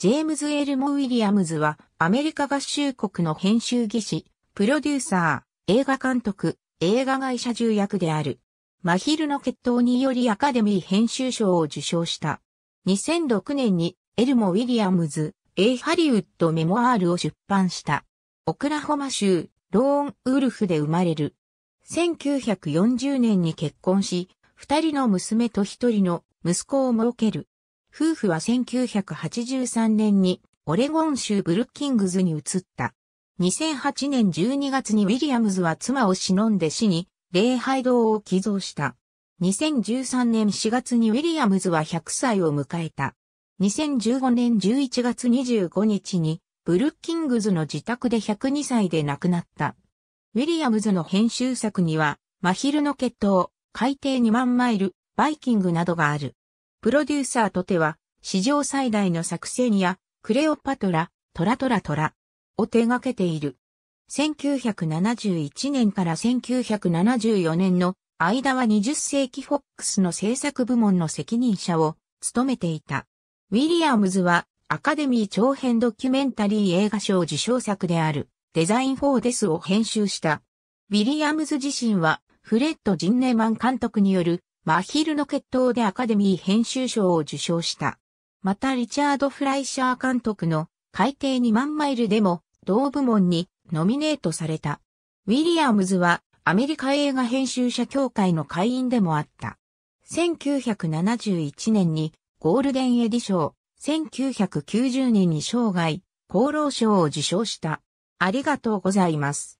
ジェームズ・エルモ・ウィリアムズは、アメリカ合衆国の編集技師、プロデューサー、映画監督、映画会社重役である。マヒルの決闘によりアカデミー編集賞を受賞した。2006年に、エルモ・ウィリアムズ、A ハリウッド・メモアールを出版した。オクラホマ州、ローン・ウルフで生まれる。1940年に結婚し、二人の娘と一人の息子を設ける。夫婦は1983年にオレゴン州ブルッキングズに移った。2008年12月にウィリアムズは妻を忍んで死に、礼拝堂を寄贈した。2013年4月にウィリアムズは100歳を迎えた。2015年11月25日に、ブルッキングズの自宅で102歳で亡くなった。ウィリアムズの編集作には、マヒルの決闘、海底2万マイル、バイキングなどがある。プロデューサーとては、史上最大の作戦や、クレオパトラ、トラトラトラを手掛けている。1971年から1974年の間は20世紀フォックスの制作部門の責任者を務めていた。ウィリアムズはアカデミー長編ドキュメンタリー映画賞受賞作であるデザインフォーデスを編集した。ウィリアムズ自身はフレッド・ジンネマン監督によるマヒルの決闘でアカデミー編集賞を受賞した。またリチャード・フライシャー監督の海底2万マイルでも同部門にノミネートされた。ウィリアムズはアメリカ映画編集者協会の会員でもあった。1971年にゴールデンエディ賞、1990年に生涯、厚労賞を受賞した。ありがとうございます。